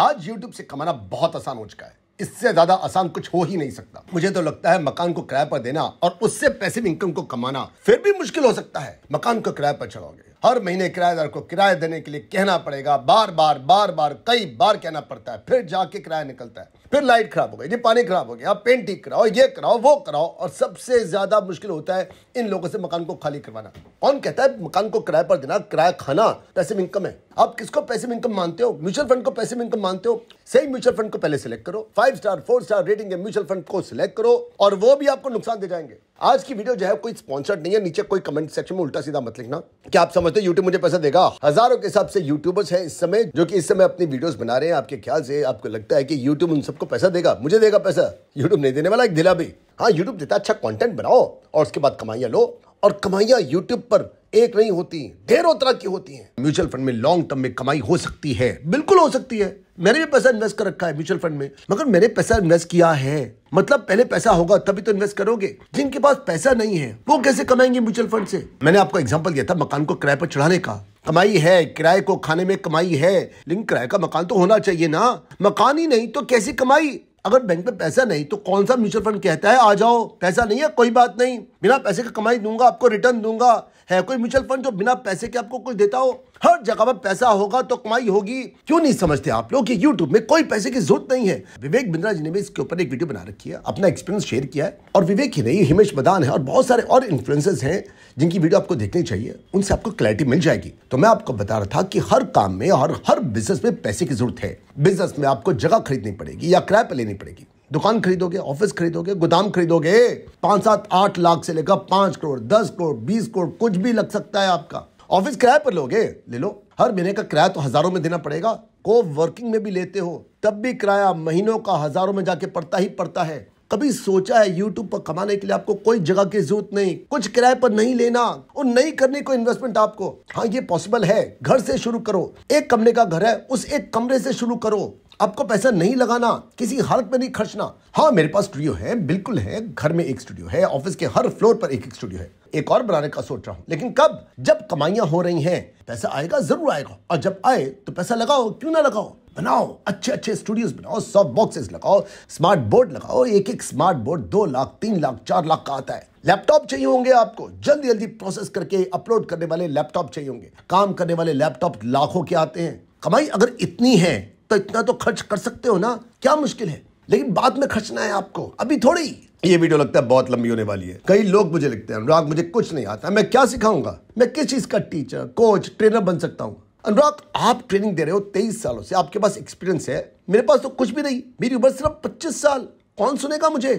आज यूट्यूब से कमाना बहुत आसान हो चुका है इससे ज़्यादा आसान कुछ हो ही नहीं सकता मुझे तो लगता है मकान को किराए पर देना और उससे पैसिव इनकम को कमाना फिर भी मुश्किल हो सकता है मकान को किराए पर चढ़ाओगे हर महीने किराएदार को किराया देने के लिए कहना पड़ेगा बार बार बार बार कई बार कहना पड़ता है फिर जाके किराया निकलता है फिर लाइट खराब हो गई जी पानी खराब हो गया आप पेंट ठीक कराओ ये कराओ वो कराओ और सबसे ज़्यादा मुश्किल होता है इन लोगों से मकान को खाली करवाना कौन कहता है मकान को किराए पर देना किराया खाना पैसे में इनकम है आप किसको पैसे में इनकम मानते हो म्यूचुअल फंड को पैसे में इनकम मानते हो सही म्यूचुअल फंड को पहले सिलेक्ट करो five star four star rating के म्यूचुअल फंड को सिलेक्ट करो और वो भी आपको नुकसान दे जाएंगे आज की वीडियो जो है कोई स्पॉन्सर्ड नहीं है नीचे कोई कमेंट सेक्शन में उल्टा सीधा मत लिखना क्या आप समझ मतलब यूट्यूब मुझे पैसा देगा हजारों के हिसाब से यूट्यूबर्स हैं इस समय जो कि इस समय अपनी वीडियोस बना रहे हैं आपके ख्याल से आपको लगता है कि यूट्यूब उन सबको पैसा देगा मुझे देगा पैसा यूट्यूब नहीं देने वाला एक दिला भी हाँ यूट्यूब देता अच्छा कॉन्टेंट बनाओ और उसके बाद कमाइया लो और कमाइया यूट्यूब पर एक नहीं होती ढेरों तरह की होती हैं म्यूचुअल फंड में लॉन्ग टर्म में कमाई हो सकती है बिल्कुल हो सकती है मैंने भी पैसा इन्वेस्ट कर रखा है म्यूचुअल फंड में मगर मैंने पैसा इन्वेस्ट किया है मतलब पहले पैसा होगा तभी तो इन्वेस्ट करोगे जिनके पास पैसा नहीं है वो कैसे कमाएंगे म्यूचुअल फंड से मैंने आपको एग्जाम्पल दिया था मकान को किराए पर चढ़ाने का कमाई है किराए को खाने में कमाई है लेकिन किराए का मकान तो होना चाहिए ना मकान ही नहीं तो कैसी कमाई अगर बैंक में पैसा नहीं तो कौन सा म्यूचुअल फंड कहता है आ जाओ पैसा नहीं है कोई बात नहीं बिना पैसे का कमाई दूंगा आपको रिटर्न दूंगा है कोई म्यूचुअल फंड जो बिना पैसे के आपको कुछ देता हो हर जगह पर पैसा होगा तो कमाई होगी क्यों नहीं समझते आप लोग कि यूट्यूब में कोई पैसे की जरूरत नहीं है विवेक बिंद्रा जी ने भी इसके ऊपर एक वीडियो बना रखी है अपना एक्सपीरियंस शेयर किया है और विवेक ही नहीं हिमेश मदान है और बहुत सारे और इन्फ्लुएंसर्स हैं जिनकी वीडियो आपको देखनी चाहिए उनसे आपको क्लैरिटी मिल जाएगी तो मैं आपको बता रहा था कि हर काम में और हर बिजनेस में पैसे की जरूरत है बिजनेस में आपको जगह खरीदनी पड़ेगी या किराए पर लेनी पड़ेगी दुकान खरीदोगे ऑफिस खरीदोगे गोदाम खरीदोगे पांच सात आठ लाख से लेकर पांच करोड़ दस करोड़ बीस करोड़ कुछ भी लग सकता है आपका ऑफिस किराए पर लोगे ले लो हर महीने का किराया तो हजारों में देना पड़ेगा को वर्किंग में भी लेते हो तब भी किराया महीनों का हजारों में जाके पड़ता ही पड़ता है कभी सोचा है यूट्यूब पर कमाने के लिए आपको कोई जगह की जरूरत नहीं कुछ किराए पर नहीं लेना और नहीं करने को इन्वेस्टमेंट आपको हाँ ये पॉसिबल है घर से शुरू करो एक कमरे का घर है उस एक कमरे से शुरू करो आपको पैसा नहीं लगाना किसी हालत में नहीं खर्चना हाँ मेरे पास स्टूडियो है बिल्कुल है घर में एक स्टूडियो है ऑफिस के हर फ्लोर पर एक एक स्टूडियो है एक और बनाने का सोच रहा हूँ लेकिन कब जब कमाइयां हो रही हैं पैसा आएगा जरूर आएगा और जब आए तो पैसा लगाओ क्यों ना लगाओ बनाओ अच्छे अच्छे स्टूडियोज बनाओ सॉफ्ट बॉक्सेस लगाओ स्मार्ट बोर्ड लगाओ एक एक स्मार्ट बोर्ड दो लाख तीन लाख चार लाख का आता है लैपटॉप चाहिए होंगे आपको जल्दी जल्दी प्रोसेस करके अपलोड करने वाले लैपटॉप चाहिए होंगे काम करने वाले लैपटॉप लाखों के आते हैं कमाई अगर इतनी है तो इतना तो खर्च कर सकते हो ना क्या मुश्किल है लेकिन बाद में खर्चना है आपको अभी थोड़ी ये वीडियो लगता है बहुत लंबी होने वाली है कई लोग मुझे लिखते हैं अनुराग मुझे कुछ नहीं आता मैं क्या सिखाऊंगा मैं किस चीज़ का टीचर कोच ट्रेनर बन सकता हूँ अनुराग आप ट्रेनिंग दे रहे हो तेईस सालों से आपके पास एक्सपीरियंस है मेरे पास तो कुछ भी नहीं मेरी उम्र सिर्फ पच्चीस साल कौन सुनेगा मुझे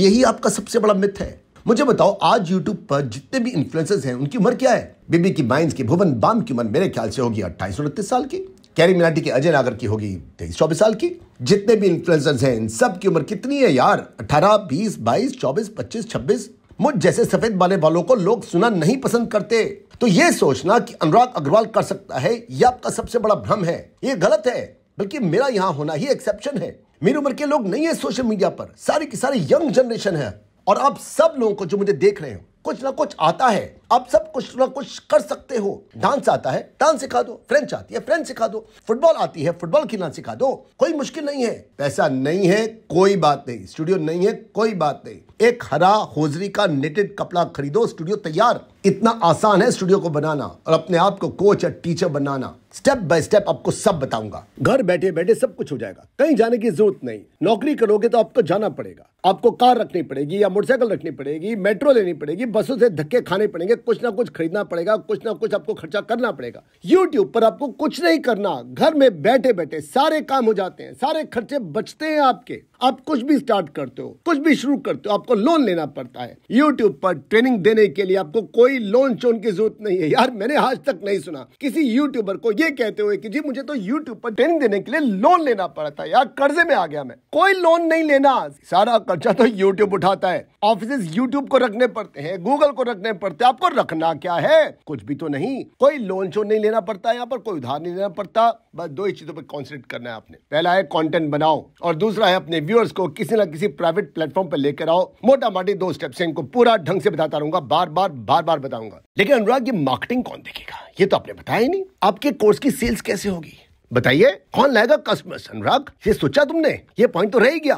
यही आपका सबसे बड़ा मिथ है मुझे बताओ आज यूट्यूब पर जितने भी इन्फ्लुएंसर्स हैं उनकी उम्र क्या है बीबी की माइंस की भुवन बाम की उम्र मेरे ख्याल से होगी अट्ठाईस उनतीस साल की कैरी मिनाटी की अजय नागर की होगी तेईस चौबीस साल की जितने भी इन्फ्लुएंसर्स हैं इन सब की उम्र कितनी है यार अठारह बीस बाईस चौबीस पच्चीस छब्बीस मुझ जैसे सफेद वाले बालों को लोग सुना नहीं पसंद करते तो ये सोचना कि अनुराग अग्रवाल कर सकता है ये आपका सबसे बड़ा भ्रम है ये गलत है बल्कि मेरा यहाँ होना ही एक्सेप्शन है मेरी उम्र के लोग नहीं है सोशल मीडिया पर सारी की सारी यंग जनरेशन है और आप सब लोगों को जो मुझे देख रहे हो कुछ ना कुछ आता है आप सब कुछ ना कुछ कर सकते हो डांस आता है डांस सिखा दो फ्रेंच आती है फ्रेंच सिखा दो फुटबॉल आती है फुटबॉल खेलना सिखा दो कोई मुश्किल नहीं है पैसा नहीं है कोई बात नहीं स्टूडियो नहीं है कोई बात नहीं एक हरा होजरी का नेटेड कपड़ा खरीदो स्टूडियो तैयार कितना आसान है स्टूडियो को बनाना और अपने आप को कोच या टीचर बनाना स्टेप बाय स्टेप आपको सब बताऊंगा घर बैठे बैठे सब कुछ हो जाएगा कहीं जाने की जरूरत नहीं नौकरी करोगे तो आपको जाना पड़ेगा आपको कार रखनी पड़ेगी या मोटरसाइकिल रखनी पड़ेगी मेट्रो लेनी पड़ेगी बसों से धक्के खाने पड़ेंगे कुछ ना कुछ खरीदना पड़ेगा कुछ ना कुछ आपको खर्चा करना पड़ेगा यूट्यूब पर आपको कुछ नहीं करना घर में बैठे बैठे सारे काम हो जाते हैं सारे खर्चे बचते हैं आपके आप कुछ भी स्टार्ट करते हो कुछ भी शुरू करते हो आपको लोन लेना पड़ता है यूट्यूब पर ट्रेनिंग देने के लिए आपको कोई कोई लोन चोन की जरूरत नहीं है यार मैंने आज तक नहीं सुना किसी यूट्यूबर को ये कहते हुए कि जी मुझे तो यूट्यूब पर ट्रेनिंग देने के लिए लोन लेना पड़ा था यार कर्जे में आ गया मैं कोई लोन नहीं लेना सारा कर्जा तो यूट्यूब उठाता है ऑफिस यूट्यूब को रखने पड़ते हैं गूगल को रखने पड़ते हैं आपको रखना क्या है कुछ भी तो नहीं कोई लोन चोन नहीं लेना पड़ता यहाँ पर कोई उधार नहीं लेना पड़ता बस दो ही चीजों पर कॉन्सेंट्रेट करना है आपने पहला है कॉन्टेंट बनाओ और दूसरा है अपने व्यूअर्स को किसी ना किसी प्राइवेट प्लेटफॉर्म पर लेकर आओ मोटा मोटी दो स्टेप से इनको पूरा ढंग से बताता रहूंगा बार बार बार बार बताऊंगा लेकिन अनुराग ये मार्केटिंग कौन देखेगा ये तो आपने बताया ही नहीं आपके कोर्स की सेल्स कैसे होगी बताइए कौन लाएगा कस्टमर्स अनुराग ये सोचा तुमने ये पॉइंट तो रह ही गया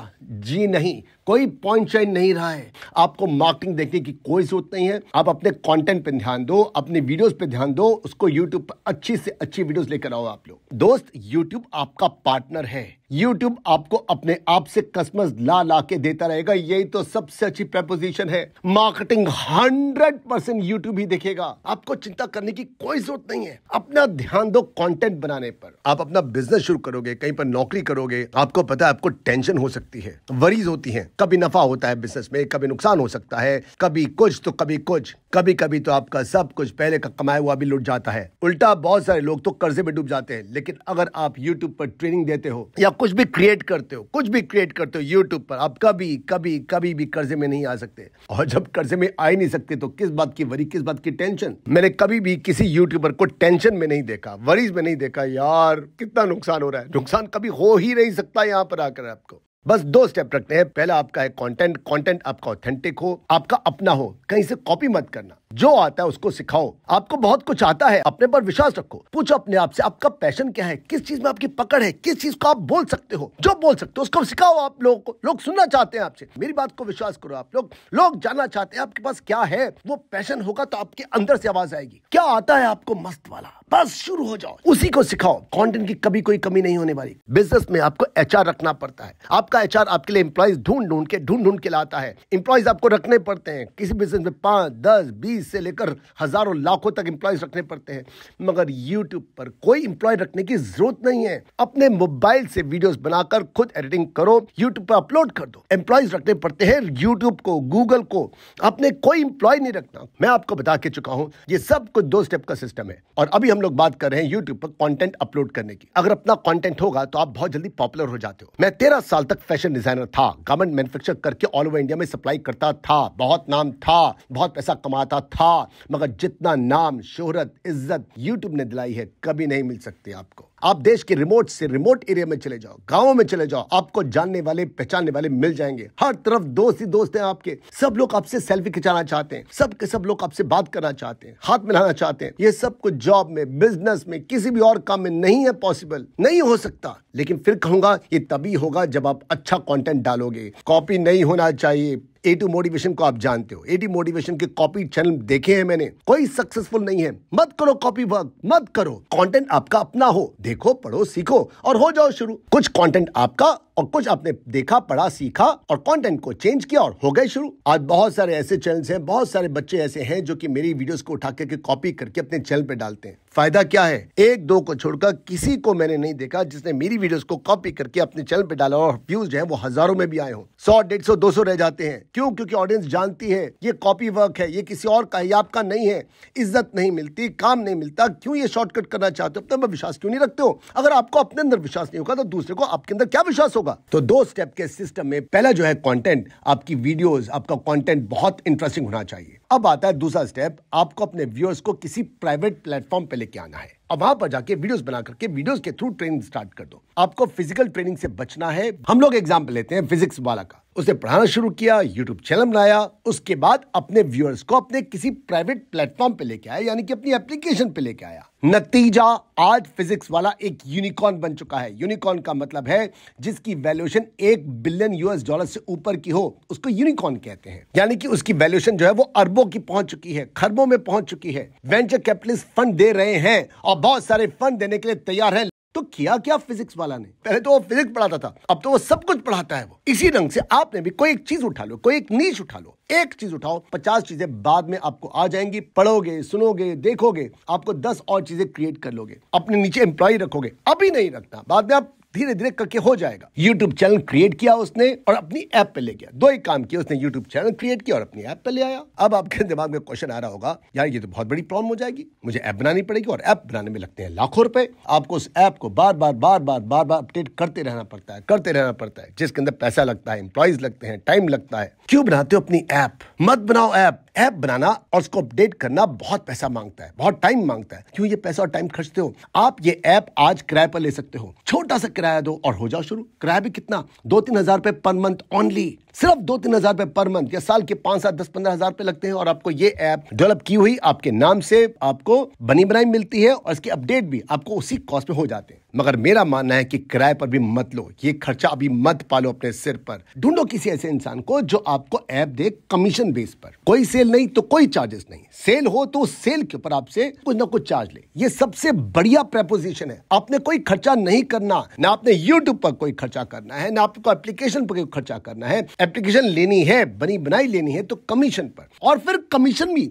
जी नहीं कोई पॉइंट शाइन नहीं रहा है आपको मार्केटिंग देखने की कोई जरूरत नहीं है आप अपने कंटेंट पे ध्यान दो अपने वीडियोस पे ध्यान दो उसको यूट्यूब पर अच्छी से अच्छी वीडियोस लेकर आओ आप लोग दोस्त यूट्यूब आपका पार्टनर है यूट्यूब आपको अपने आप से कस्टमर्स ला ला के देता रहेगा यही तो सबसे अच्छी प्रपोजिशन है मार्केटिंग हंड्रेड परसेंट यूट्यूब ही देखेगा आपको चिंता करने की कोई जरूरत नहीं है अपना ध्यान दो कंटेंट बनाने पर आप अपना बिजनेस शुरू करोगे कहीं पर नौकरी करोगे आपको पता है आपको टेंशन हो सकती है वरीज होती है कभी नफा होता है बिजनेस में कभी नुकसान हो सकता है कभी कुछ तो कभी कुछ कभी कभी तो आपका सब कुछ पहले का कमाया हुआ भी लुट जाता है उल्टा बहुत सारे लोग तो कर्जे में डूब जाते हैं लेकिन अगर आप यूट्यूब पर ट्रेनिंग देते हो या कुछ भी क्रिएट करते हो कुछ भी क्रिएट करते हो यूट्यूब पर आप कभी कभी कभी भी कर्जे में नहीं आ सकते और जब कर्जे में आ ही नहीं सकते तो किस बात की वरी किस बात की टेंशन मैंने कभी भी किसी यूट्यूबर को टेंशन में नहीं देखा वरीज में नहीं देखा यार कितना नुकसान हो रहा है नुकसान कभी हो ही नहीं सकता यहाँ पर आकर आपको बस दो स्टेप रखते हैं पहला आपका है कंटेंट कंटेंट आपका ऑथेंटिक हो आपका अपना हो कहीं से कॉपी मत करना जो आता है उसको सिखाओ आपको बहुत कुछ आता है अपने पर विश्वास रखो पूछो अपने आप से आपका पैशन क्या है किस चीज में आपकी पकड़ है किस चीज को आप बोल सकते हो जो बोल सकते हो उसको सिखाओ आप लोगों को लोग सुनना चाहते हैं आपसे मेरी बात को विश्वास करो आप लोग लोग जानना चाहते हैं आपके पास क्या है वो पैशन होगा तो आपके अंदर से आवाज आएगी क्या आता है आपको मस्त वाला बस शुरू हो जाओ उसी को सिखाओ कंटेंट की कभी कोई कमी नहीं होने वाली बिजनेस में आपको एच रखना पड़ता है आपका एच आपके लिए एम्प्लॉयज ढूंढ ढूंढ के ढूंढ ढूंढ के लाता है एम्प्लॉयज आपको रखने पड़ते हैं किसी बिजनेस में पांच दस बीस तीस से लेकर हज़ारों लाखों तक एम्प्लॉयज रखने पड़ते हैं मगर यूट्यूब पर कोई एम्प्लॉय रखने की जरूरत नहीं है अपने मोबाइल से वीडियोस बनाकर खुद एडिटिंग करो यूट्यूब पर अपलोड कर दो एम्प्लॉयज रखने पड़ते हैं यूट्यूब को गूगल को अपने कोई एम्प्लॉय नहीं रखना मैं आपको बता के चुका हूँ ये सब कुछ दो स्टेप का सिस्टम है और अभी हम लोग बात कर रहे हैं यूट्यूब पर कॉन्टेंट अपलोड करने की अगर अपना कॉन्टेंट होगा तो आप बहुत जल्दी पॉपुलर हो जाते हो मैं तेरह साल तक फैशन डिजाइनर था गार्मेंट मैन्युफैक्चर करके ऑल ओवर इंडिया में सप्लाई करता था बहुत नाम था बहुत पैसा कमाता था मगर जितना नाम शोहरत इज्जत यूट्यूब ने दिलाई है कभी नहीं मिल सकती आपको आप देश के रिमोट से रिमोट एरिया में चले जाओ गांवों में चले जाओ आपको जानने वाले पहचानने वाले मिल जाएंगे हर तरफ दोस्त ही दोस्त हैं आपके सब लोग आपसे सेल्फी खिंचाना चाहते हैं सब के सब लोग आपसे बात करना चाहते हैं हाथ मिलाना चाहते हैं ये सब कुछ जॉब में बिजनेस में किसी भी और काम में नहीं है पॉसिबल नहीं हो सकता लेकिन फिर कहूंगा ये तभी होगा जब आप अच्छा कॉन्टेंट डालोगे कॉपी नहीं होना चाहिए ए टू मोटिवेशन को आप जानते हो ए टू मोटिवेशन के कॉपी चैनल देखे हैं मैंने कोई सक्सेसफुल नहीं है मत करो कॉपी वर्क मत करो कंटेंट आपका अपना हो देखो पढ़ो सीखो और हो जाओ शुरू कुछ कंटेंट आपका और कुछ आपने देखा पढ़ा सीखा और कंटेंट को चेंज किया और हो गए शुरू आज बहुत सारे ऐसे चैनल्स हैं बहुत सारे बच्चे ऐसे हैं जो कि मेरी वीडियोस को उठा करके कॉपी करके अपने चैनल पे डालते हैं फायदा क्या है एक दो को छोड़कर किसी को मैंने नहीं देखा जिसने मेरी वीडियोस को कॉपी करके अपने चैनल पे डाला और व्यूज है वो हजारों में भी आए हो सौ डेढ़ सौ दो सौ रह जाते हैं क्यों क्योंकि ऑडियंस जानती है ये कॉपी वर्क है ये किसी और का है आपका नहीं है इज्जत नहीं मिलती काम नहीं मिलता क्यों ये शॉर्टकट करना चाहते हो अपने विश्वास क्यों नहीं रखते हो अगर आपको अपने अंदर विश्वास नहीं होगा तो दूसरे को आपके अंदर क्या विश्वास होगा होगा तो दो स्टेप के सिस्टम में पहला जो है कंटेंट आपकी वीडियोस आपका कंटेंट बहुत इंटरेस्टिंग होना चाहिए अब आता है दूसरा स्टेप आपको अपने व्यूअर्स को किसी प्राइवेट प्लेटफॉर्म पे लेके आना है अब वहां पर जाके वीडियोस बना करके वीडियोस के थ्रू ट्रेनिंग स्टार्ट कर दो आपको फिजिकल ट्रेनिंग से बचना है हम लोग एग्जाम्पल लेते हैं फिजिक्स वाला का उसे पढ़ाना शुरू किया यूट्यूब चैनल बनाया उसके बाद अपने व्यूअर्स को अपने किसी प्राइवेट प्लेटफॉर्म पे लेके आया यानी कि अपनी एप्लीकेशन पे लेके आया नतीजा आज फिजिक्स वाला एक यूनिकॉर्न बन चुका है यूनिकॉर्न का मतलब है जिसकी वैल्यूएशन एक बिलियन यूएस डॉलर से ऊपर की हो उसको यूनिकॉर्न कहते हैं यानी कि उसकी वैल्यूएशन जो है वो अरबों की पहुंच चुकी है खरबों में पहुंच चुकी है वेंचर कैपिटलिस्ट फंड दे रहे हैं और बहुत सारे फंड देने के लिए तैयार है तो किया क्या फिजिक्स वाला ने पहले तो वो फिजिक्स पढ़ाता था अब तो वो सब कुछ पढ़ाता है वो इसी रंग से आपने भी कोई एक चीज उठा लो कोई एक नीच उठा लो एक चीज उठाओ पचास चीजें बाद में आपको आ जाएंगी पढ़ोगे सुनोगे देखोगे आपको दस और चीजें क्रिएट कर लोगे अपने नीचे एम्प्लॉय रखोगे अभी नहीं रखना बाद में आप धीरे धीरे करके हो जाएगा यूट्यूब चैनल क्रिएट किया उसने और अपनी ऐप पे ले गया दो ही काम किया उसने यूट्यूब चैनल क्रिएट किया और अपनी ऐप पे ले आया अब आपके दिमाग में क्वेश्चन आ रहा होगा यार ये तो बहुत बड़ी प्रॉब्लम हो जाएगी मुझे ऐप बनानी पड़ेगी और ऐप बनाने में लगते हैं लाखों रुपए आपको उस ऐप को बार बार बार बार बार बार अपडेट करते रहना पड़ता है करते रहना पड़ता है जिसके अंदर पैसा लगता है इंप्लाइज लगते हैं टाइम लगता है क्यों बनाते हो अपनी ऐप मत बनाओ ऐप ऐप बनाना और उसको अपडेट करना बहुत पैसा मांगता है बहुत टाइम मांगता है क्यों ये पैसा और टाइम खर्चते हो आप ये ऐप आज किराए पर ले सकते हो छोटा सा किराया दो और हो जाओ शुरू किराया भी कितना दो तीन हजार रुपए पर मंथ ओनली सिर्फ दो तीन हजार रुपए पर मंथ या साल के पांच सात दस पंद्रह हजार पे लगते हैं और आपको ये ऐप डेवलप की हुई आपके नाम से आपको बनी बनाई मिलती है और इसकी अपडेट भी आपको उसी कॉस्ट में हो जाते हैं मगर मेरा मानना है कि किराए पर भी मत लो ये खर्चा अभी मत पालो अपने सिर पर ढूंढो किसी ऐसे इंसान को जो आपको ऐप दे कमीशन बेस पर कोई सेल नहीं तो कोई चार्जेस नहीं सेल हो तो सेल के ऊपर आपसे कुछ ना कुछ चार्ज ले ये सबसे बढ़िया प्रपोजिशन है आपने कोई खर्चा नहीं करना ना आपने यूट्यूब पर कोई खर्चा करना है ना आपको एप्लीकेशन पर कोई खर्चा करना है एप्लीकेशन लेनी है बनी बनाई लेनी है तो कमीशन पर और फिर कमीशन भी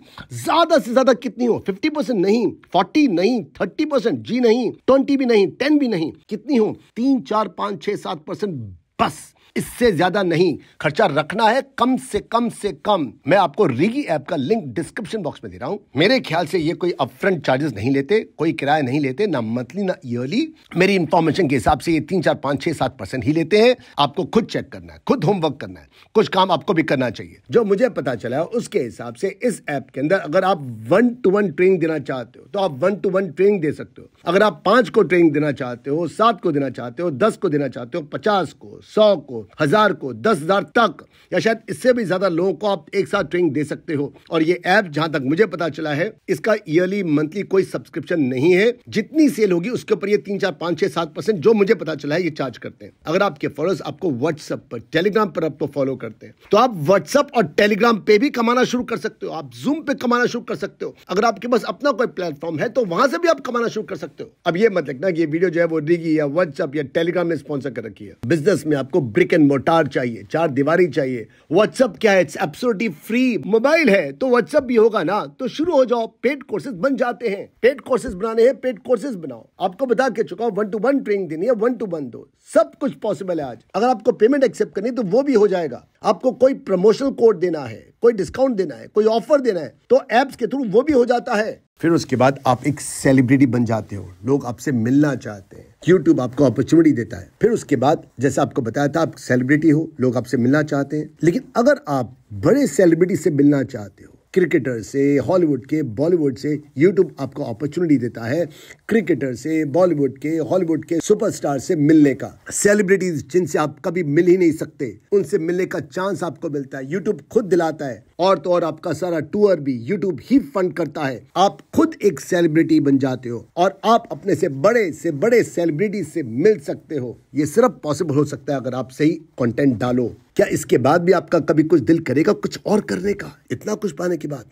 ज्यादा से ज्यादा कितनी हो फिफ्टी परसेंट नहीं फोर्टी नहीं थर्टी परसेंट जी नहीं ट्वेंटी भी नहीं टेन भी नहीं कितनी हो तीन चार पांच छह सात परसेंट बस इससे ज्यादा नहीं खर्चा रखना है कम से कम से कम मैं आपको रिगी ऐप का लिंक डिस्क्रिप्शन बॉक्स में दे रहा हूँ मेरे ख्याल से ये कोई अपफ्रंट चार्जेस नहीं लेते कोई किराया नहीं लेते ना मंथली ना ईयरली मेरी इंफॉर्मेशन के हिसाब से ये तीन चार पांच छह सात परसेंट ही लेते हैं आपको खुद चेक करना है खुद होमवर्क करना है कुछ काम आपको भी करना चाहिए जो मुझे पता चला है उसके हिसाब से इस ऐप के अंदर अगर आप वन टू वन ट्रेनिंग देना चाहते हो तो आप वन टू वन ट्रेनिंग दे सकते हो अगर आप पांच को ट्रेनिंग देना चाहते हो सात को देना चाहते हो दस को देना चाहते हो पचास को सौ को हजार को दस हजार तक या शायद इससे भी ज्यादा लोगों को आप एक साथ ट्रेनिंग दे सकते हो और ये ऐप जहां तक मुझे पता चला है इसका ईयरली मंथली कोई सब्सक्रिप्शन नहीं है जितनी सेल होगी उसके ऊपर ये तीन चार पांच छह सात परसेंट जो मुझे पता चला है ये चार्ज करते हैं अगर आपके फॉलोअर्स आपको व्हाट्सएप पर टेलीग्राम पर आपको फॉलो करते हैं तो आप व्हाट्सएप और टेलीग्राम पे भी कमाना शुरू कर सकते हो आप जूम पे कमाना शुरू कर सकते हो अगर आपके पास अपना कोई प्लेटफॉर्म है तो वहां से भी आप कमाना शुरू कर सकते हो अब ये मत लगना कि ये वीडियो जो है वो रिगी या व्हाट्सएप या टेलीग्राम ने स्पॉन्सर कर रखी है बिजनेस में आपको ब्रिक एंड मोटार चाहिए चार दीवारी चाहिए व्हाट्सअप क्या है इट्स एब्सोल्युटली फ्री मोबाइल है तो व्हाट्सअप भी होगा ना तो शुरू हो जाओ पेड कोर्सेज बन जाते हैं पेड कोर्सेज बनाने हैं पेड कोर्सेज बनाओ आपको बता के चुका हूँ वन टू वन ट्रेनिंग देनी है वन टू वन दो सब कुछ पॉसिबल है आज अगर आपको पेमेंट एक्सेप्ट करनी तो वो भी हो जाएगा आपको कोई प्रमोशनल कोड देना है कोई डिस्काउंट देना है कोई ऑफर देना है तो एप्स के थ्रू वो भी हो जाता है फिर उसके बाद आप एक सेलिब्रिटी बन जाते हो लोग आपसे मिलना चाहते हैं यूट्यूब आपको अपॉर्चुनिटी देता है फिर उसके बाद जैसा आपको बताया था आप सेलिब्रिटी हो लोग आपसे मिलना चाहते हैं लेकिन अगर आप बड़े सेलिब्रिटी से मिलना चाहते हो क्रिकेटर से हॉलीवुड के बॉलीवुड से यूट्यूब आपको अपॉर्चुनिटी देता है क्रिकेटर से बॉलीवुड के हॉलीवुड के सुपरस्टार से मिलने का सेलिब्रिटीज जिनसे आप कभी मिल ही नहीं सकते उनसे मिलने का चांस आपको मिलता है यूट्यूब खुद दिलाता है और तो और आपका सारा टूर भी यूट्यूब ही फंड करता है आप खुद एक सेलिब्रिटी बन जाते हो और आप अपने से बड़े से बड़े सेलिब्रिटी से मिल सकते हो ये सिर्फ पॉसिबल हो सकता है अगर आप सही कॉन्टेंट डालो क्या इसके बाद भी आपका कभी कुछ दिल करेगा कुछ और करने का इतना कुछ पाने के बाद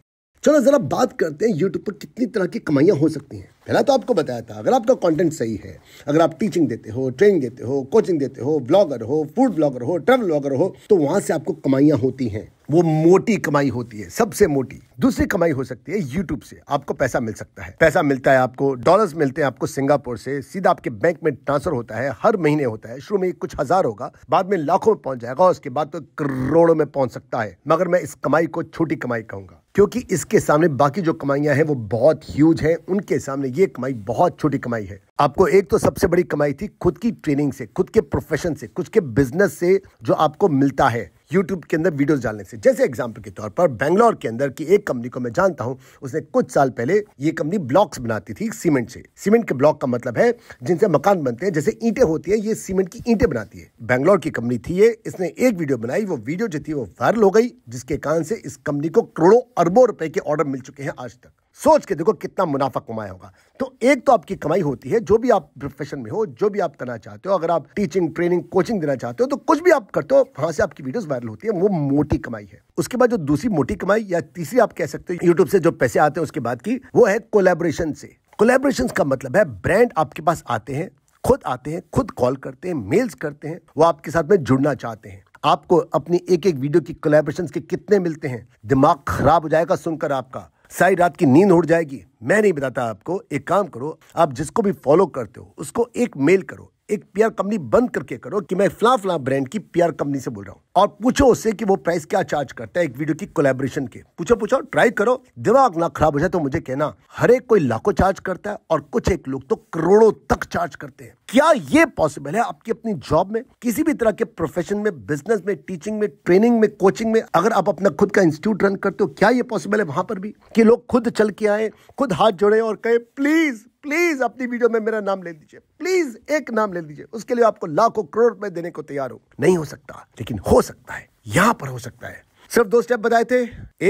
चलो ज़रा बात करते हैं यूट्यूब पर कितनी तरह की कमाइयाँ हो सकती हैं पहला तो आपको बताया था अगर आपका कंटेंट सही है अगर आप टीचिंग देते हो ट्रेनिंग देते हो कोचिंग देते हो ब्लॉगर हो फूड ब्लॉगर हो ट्रेवल ब्लॉगर हो तो वहाँ से आपको कमाइयाँ होती हैं वो मोटी कमाई होती है सबसे मोटी दूसरी कमाई हो सकती है यूट्यूब से आपको पैसा मिल सकता है पैसा मिलता है आपको डॉलर्स मिलते हैं आपको सिंगापुर से सीधा आपके बैंक में ट्रांसफर होता है हर महीने होता है शुरू में कुछ हजार होगा बाद में लाखों में पहुंच जाएगा उसके बाद तो करोड़ों में पहुंच सकता है मगर मैं इस कमाई को छोटी कमाई कहूंगा क्योंकि इसके सामने बाकी जो कमाइयाँ हैं वो बहुत ह्यूज हैं उनके सामने ये कमाई बहुत छोटी कमाई है आपको एक तो सबसे बड़ी कमाई थी खुद की ट्रेनिंग से खुद के प्रोफेशन से खुद के बिजनेस से जो आपको मिलता है यूट्यूब के अंदर वीडियोस डालने से जैसे एग्जाम्पल के तौर पर बैंगलोर के अंदर की एक कंपनी को मैं जानता हूं उसने कुछ साल पहले ये कंपनी ब्लॉक्स बनाती थी सीमेंट से सीमेंट के ब्लॉक का मतलब है जिनसे मकान बनते हैं जैसे ईंटें होती है ये सीमेंट की ईंटें बनाती है बैंगलोर की कंपनी थी ये इसने एक वीडियो बनाई वो वीडियो जो थी वो वायरल हो गई जिसके कारण से इस कंपनी को करोड़ों अरबों रुपए के ऑर्डर मिल चुके हैं आज तक सोच के देखो कितना मुनाफा कमाया होगा तो एक तो आपकी कमाई होती है जो भी आप प्रोफेशन में हो जो भी आप करना चाहते हो अगर आप टीचिंग ट्रेनिंग कोचिंग देना चाहते हो तो कुछ भी आप करते हो वहां से आपकी वीडियोस वायरल होती है वो मोटी कमाई है उसके बाद जो दूसरी मोटी कमाई या तीसरी आप कह सकते हो यूट्यूब से जो पैसे आते हैं उसके बाद की वो है कोलेबोरेशन से कोलेबोरेशन का मतलब है ब्रांड आपके पास आते हैं खुद आते हैं खुद कॉल करते हैं मेल्स करते हैं वो आपके साथ में जुड़ना चाहते हैं आपको अपनी एक एक वीडियो की कोलेबोरेशन के कितने मिलते हैं दिमाग खराब हो जाएगा सुनकर आपका सारी रात की नींद उड़ जाएगी मैं नहीं बताता आपको एक काम करो आप जिसको भी फॉलो करते हो उसको एक मेल करो एक पीआर कंपनी बंद करके करो कि मैं फ्ला फ्ला ब्रांड की पीआर कंपनी से बोल रहा हूँ और पूछो उससे कि वो प्राइस क्या चार्ज करता है एक वीडियो की कोलेबोरेशन के पूछो पूछो ट्राई करो दिमाग ना खराब हो जाए तो मुझे कहना हर एक कोई लाखों चार्ज करता है और कुछ एक लोग तो करोड़ों तक चार्ज करते हैं क्या ये पॉसिबल है आपकी अपनी जॉब में किसी भी तरह के प्रोफेशन में बिजनेस में टीचिंग में ट्रेनिंग में कोचिंग में अगर आप अपना खुद का इंस्टीट्यूट रन करते हो क्या ये पॉसिबल है वहां पर भी कि लोग खुद चल के आए खुद हाथ जोड़े और कहे प्लीज प्लीज़ अपनी वीडियो में मेरा नाम ले लीजिए प्लीज़ एक नाम ले लीजिए उसके लिए आपको लाखों करोड़ रुपए देने को तैयार हो नहीं हो सकता लेकिन हो सकता है यहाँ पर हो सकता है सिर्फ दो स्टेप बताए थे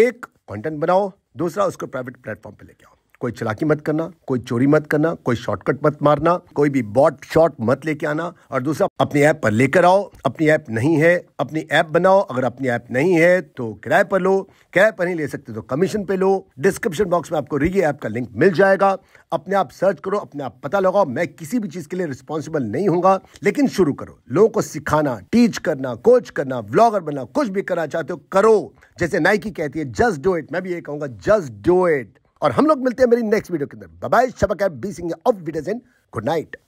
एक कंटेंट बनाओ दूसरा उसको प्राइवेट प्लेटफॉर्म पे लेके आओ कोई चलाकी मत करना कोई चोरी मत करना कोई शॉर्टकट मत मारना कोई भी बॉट शॉट मत लेके आना और दूसरा अपनी ऐप पर लेकर आओ अपनी ऐप नहीं है अपनी ऐप बनाओ अगर अपनी ऐप नहीं है तो किराए पर लो किराए पर नहीं ले सकते तो कमीशन पे लो डिस्क्रिप्शन बॉक्स में आपको रिगी ऐप का लिंक मिल जाएगा अपने आप सर्च करो अपने आप पता लगाओ मैं किसी भी चीज़ के लिए रिस्पॉन्सिबल नहीं हूँ लेकिन शुरू करो लोगों को सिखाना टीच करना कोच करना ब्लॉगर बनना कुछ भी करना चाहते हो करो जैसे नाइकी कहती है जस्ट डो इट मैं भी ये कहूंगा जस्ट डो इट और हम लोग मिलते हैं मेरी नेक्स्ट वीडियो के अंदर बाय शबक बी सिंह ऑफ विडेज गुड नाइट